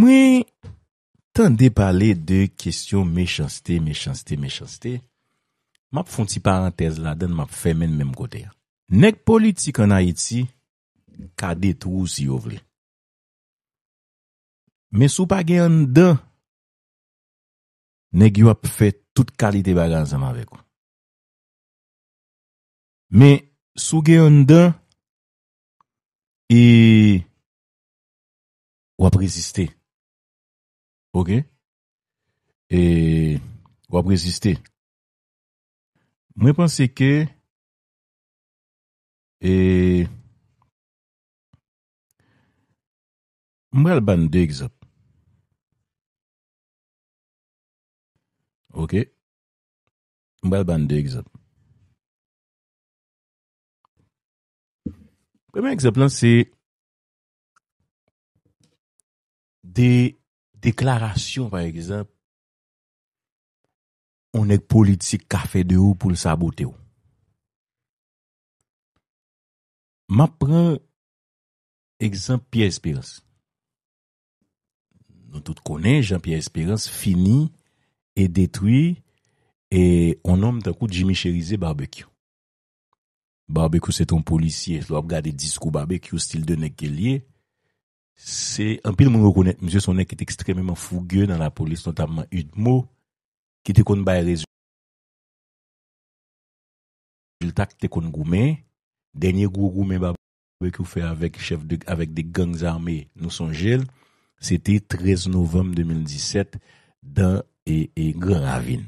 Mwen, tan de pale de kesyon mechansite, mechansite, mechansite, map fon ti parantez la den, map fe men menm kote ya. Nek politik anay eti, kade tou si yo vle. Me sou pa gen yon de, nek yon ap fe tout kalite bagan zanman vek. Me sou gen yon de, e wap reziste. Ok? E, wap resiste. Mwen pensi ke, e, mwen ban de egzop. Ok? Mwen ban de egzop. Premen egzop lan, se, di, Deklarasyon, par ekzamp, on ek politik kafe de ou pou l sabote ou. Ma pren ekzamp Pierre Espérance. Non tout konen, Jean-Pierre Espérance, fini et détruit et on nom tan kou Jimmy Cherise Barbecue. Barbecue, se ton polisye, lò ap gade diskou Barbecue, stil de nek gelye, Se anpil moun yo konet, msye sonen ki te ekstrememan fougye nan la polis, notabman Udmo, ki te kon bay rezyon. Jil tak te kon goumen, denye gou goumen ba, kou fe avèk de gang zarmè Nusongel, se te 13 novem 2017, dan e, e Gran Ravine.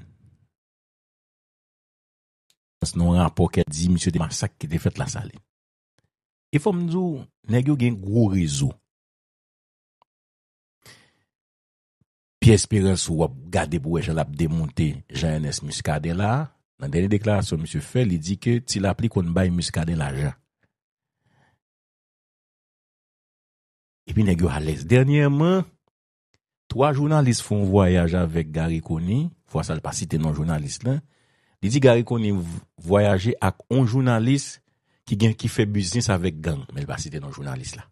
S non rapor ki a di, msye de massak ki te fet la sale. E fòm nou, nè gyo gen gwo rezyon. Pi espiren sou wap gade pou wej al ap demonte jayen es muskade la. Nan dene deklarasyon monsiou fè, li di ke ti la pli kon bay muskade la jan. E pi negyo halez. Dernyèman, 3 jounalist foun voyaje avèk gari koni, fwa sa l pa site nan jounalist lan. Li di gari koni voyaje ak 1 jounalist ki gen ki fè buzins avèk gang, men l pa site nan jounalist la.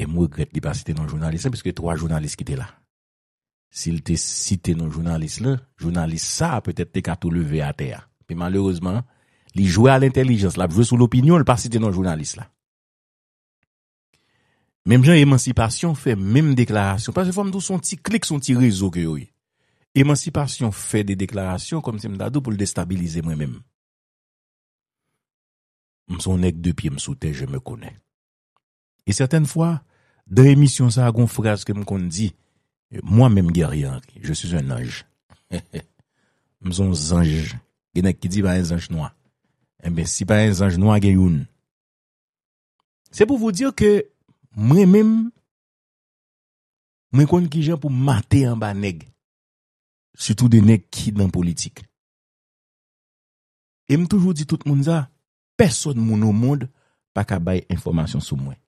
E mwen grep li pa site nan jounalist la, piske 3 jounalist ki te la. Sil te cite nan jounalist la, jounalist sa a petet te katou leve a te a. Pe malerouzman, li jwè al intelligence la, jwè sou l'opinyon, li pa cite nan jounalist la. Mem jan emancipasyon, fè menm deklarasyon. Pas yon fòm do son ti klik, son ti rezo kè ouy. Emancipasyon fè de deklarasyon kom se m dadou pou l de stabilize mwen menm. M son ek de pi m soute, jen me kone. E certaine fwa, de remisyon sa a gon fraz ke m kon di... Mwen menm eh gen riyan, je sou un anj. Mwen son zanj gen ek ki di pa en zanj noua. Enbe si pa en zanj noua gen yon. Se pou vou dir ke mwen menm, mwen kon ki jen pou mate yon ba neg. Soutou de neg ki dan politik. E m toujou di tout moun za, person moun ou moun pa ka bay informasyon sou mwen.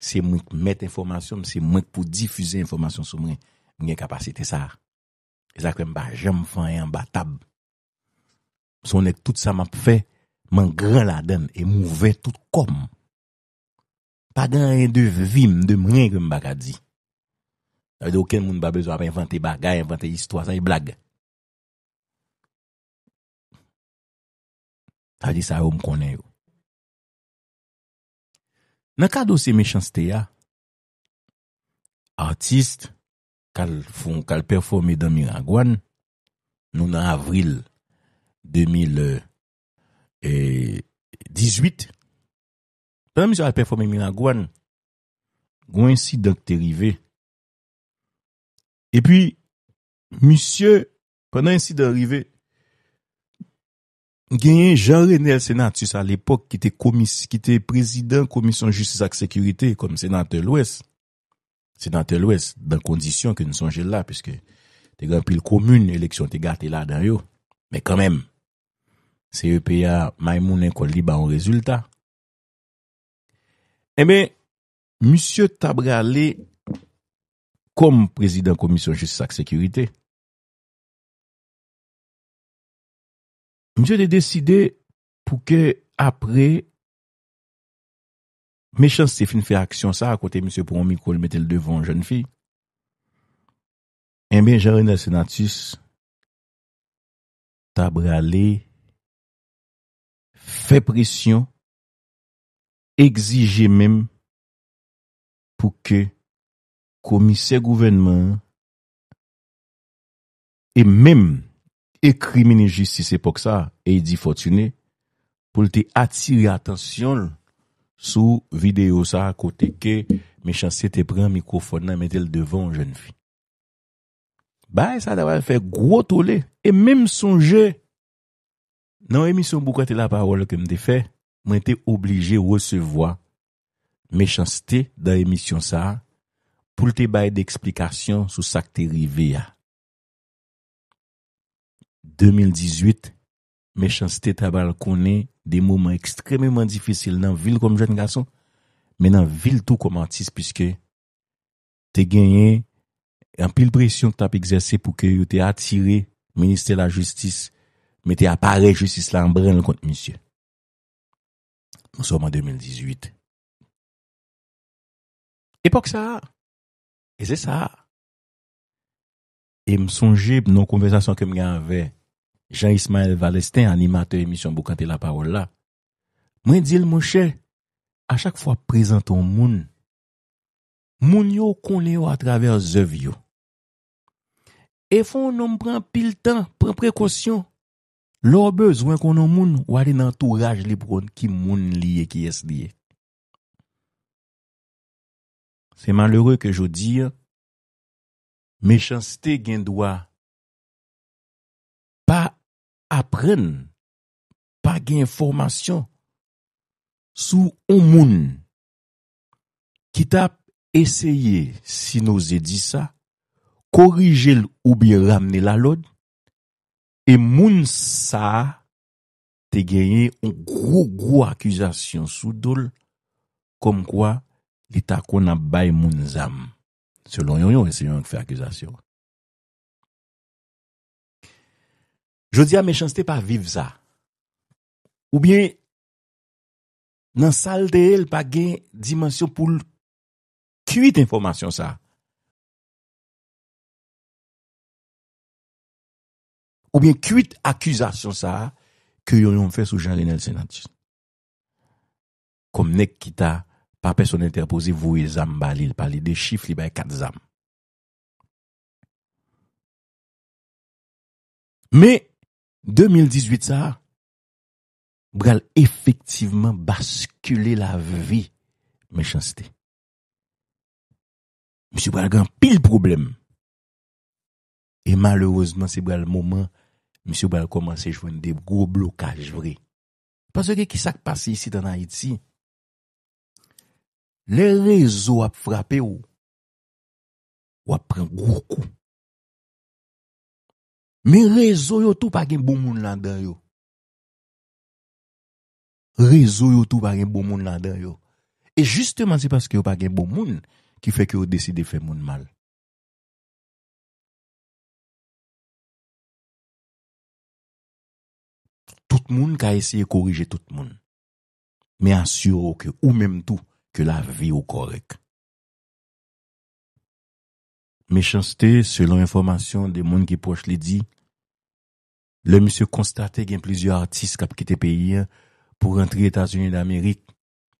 Se mwen mèt informasyon, se mwen pou difuze informasyon sou mwen, mwen kapasite sa. E zak mwen ba jem fanyan ba tab. Son ek tout sa map fe, man gran la den, e mwen ve tout kom. Pagan e devim, demren ke mwen ba gadi. E do ken mwen ba bezwa pa inventi bagay, inventi histwa, sa e blag. A di sa yo m konen yo. Nan kado se mechans te ya, artiste kal performe dan Miragwan, nou nan avril 2018, panan miso al performe Miragwan, gwen si dokte rive, e pi, misyo, panan si do rive, Genyen Jean-René Elsenatus a l'epok ki te komis, ki te prezident komisyon justice ak sekurite kom senatel oues. Senatel oues, dan kondisyon ke nou sonjel la, piskè te gampil komoun, eleksyon te garte la dan yo. Men kanmen, se epe ya may mounen kon liban ou rezultat. Emen, eh M. Tabralé kom prezident komisyon justice ak sekurite. Mise de deside pou ke apre me chan Stéphane fè aksyon sa akote mise pou an mi kol metel devan joun fi. En ben jaren de Senatus tabre ale fè presyon egzije mem pou ke komise gouvenman e mem Ekrimine justice epok sa e di fotune pou lte atire atensyon sou video sa kote ke me chansete pre mikofon nan metel devon jenvi. Bay e sa davan fe grotole e mem sonje nan emisyon Bukwete la parol ke mte fe mwen te oblige resevoa me chansete dan emisyon sa pou lte bay de eksplikasyon sou sakte rive ya. 2018, me chansite tabal konen de mouman ekstrememan difisil nan vil kom jen gason, men nan vil tou kom antis piskè te genyen en pil presyon tap egzese pou kè yo te atire minister la justis men te apare justis la en brèn l kont monsye. Monson man 2018. Epoch sa a. E zè sa a. E m sonje nou konvesasyon kem gen avey Jean-Ismael Valestin, animateur émission bou kante la parol la, mwen dil mwen chè, a chak fwa prezenton moun, moun yo konen yo a traver zöv yo. E fon nou mpren pil tan, pren prekosyon, lorbe zwen konon moun, wale nan tout raj lipron ki moun liye ki es diye. Se manlore ke jo dir, mechansite gen doa, apren pa gen formasyon sou ou moun ki tap eseye sino ze di sa korije l ou bi ramne la lod e moun sa te genye ou grou grou akizasyon sou dol kom kwa li ta kon ap bay moun zam. Se lon yon yon ese yon fè akizasyon. Je di a mechanstè pa viv za. Ou bien, nan salde el pa gen dimensyon pou kuit informasyon sa. Ou bien, kuit akuzasyon sa ke yon yon fè sou jan lè nel senatis. Kom nek kita, pa peson interpose vou e zam ba li, pa li de chif li ba e kat zam. Me, 2018 sa, bral efektiveman baskule la vi mechansite. Monsi bral gan pil problem. E malerouzman se bral mouman, monsi bral komanse jwenn de gro blokaj vre. Paso ke kisak pase isi dan Haiti, le rezo ap frape ou, ou ap pren gwo kou. Men rezo yo tou pa gen bon moun lan den yo. Rezo yo tou pa gen bon moun lan den yo. E jisteman se paske yo pa gen bon moun ki feke yo deside fe moun mal. Tout moun ka esye korije tout moun. Men asyo yo ke ou menm tou ke la vi yo korek. Mèchanstè, selon informasyon de moun ki poche lè di, lè msè konstate gen plizio artis kap ki te peyi pou rentri Etats-Unis d'Amerik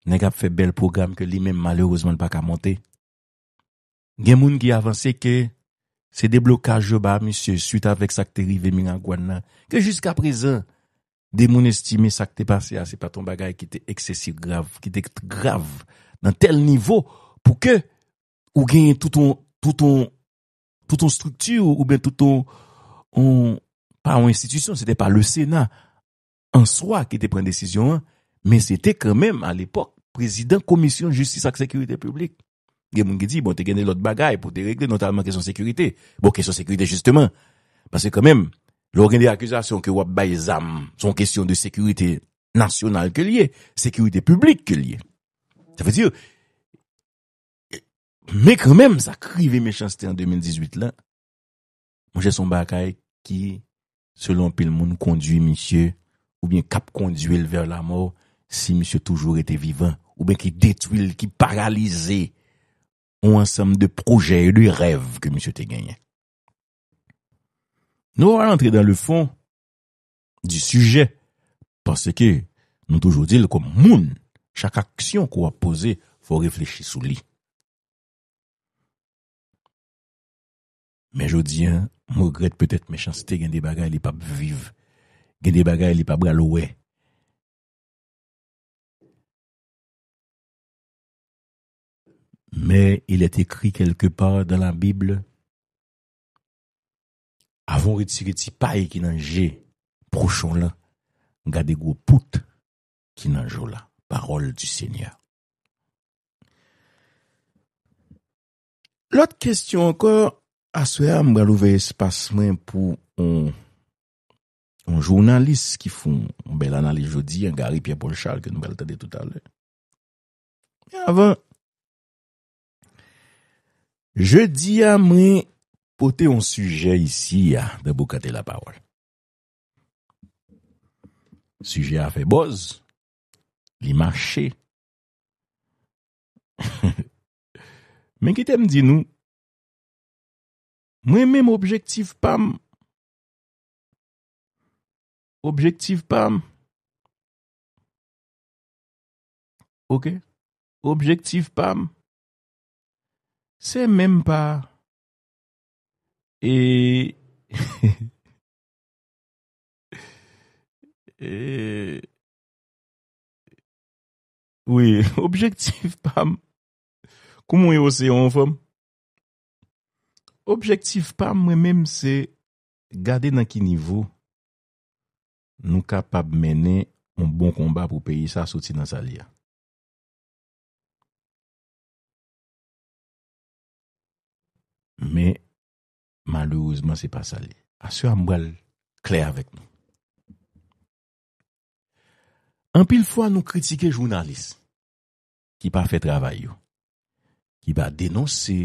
nè kap fè bel program ke li mèm malerouzman pa ka monte. Gen moun ki avanse ke se deblokaj yo ba msè suite avèk sak te rivem in an gwan nan ke jisk aprezen de moun estime sak te pase a se paton bagay ki te eksesir grav, ki te ekte grav nan tel nivou pou ke ou gen touton tout une structure ou bien tout une, par pas une institution, c'était pas le Sénat en soi qui était prendre décision, hein, mais c'était quand même à l'époque président commission justice et sécurité publique. Il y a qui dit, bon, tu gagné l'autre bagaille pour te régler, notamment question sécurité. Bon, question sécurité, justement. Parce que quand même, l'organe des accusations que Wab Zam sont question de sécurité nationale que lié, sécurité publique que lié. Ça veut dire, Mè kre mèm sa krive mè chansite an 2018 lan, mwen jè son bakay ki, selon pil moun konduy monsye, ou bè kap konduy el ver la mò, si monsye toujou etè vivan, ou bè ki detwil, ki paralize, ou ansem de projè, ou de rêv ke monsye te genyen. Nou a rentre dan le fon di sujè, parce ke nou toujou dil kom moun, chak aksyon kwa pose, fò reflechi sou li. Me jodi, mou gred pwetet me chansite gen de bagay li pab vive, gen de bagay li pab galowe. Me il et ekri kelke par dan la Bible, avon ritsi ritsi paye ki nan je, prouchon la, gade gwo pout, ki nan jo la, parol du Senya. Lot kestyon ankor, Aswe a mwen louve espasmen pou an an jounalist ki foun an bel analist jodi, an gari Pia Bolchal ke nou gale tade tout ale. Avan, jodi a mwen pote an suje isi ya, debou kate la parol. Suje a fe boz, li mache. Men ki tem di nou Mwen men mwen objektif pam. Objektif pam. Ok. Objektif pam. Se menm pa. E. E. Ouye. Objektif pam. Kou mwen yo se yon fam. Objektif pa mwen menm se gade nan ki nivou nou kapap menen mwen bon komba pou peyi sa soti nan sali ya. Me, malouzman se pa sali. Asya mwen kler avèk moun. An pil fwa nou kritike jounalist ki pa fè travay yo. Ki ba denonse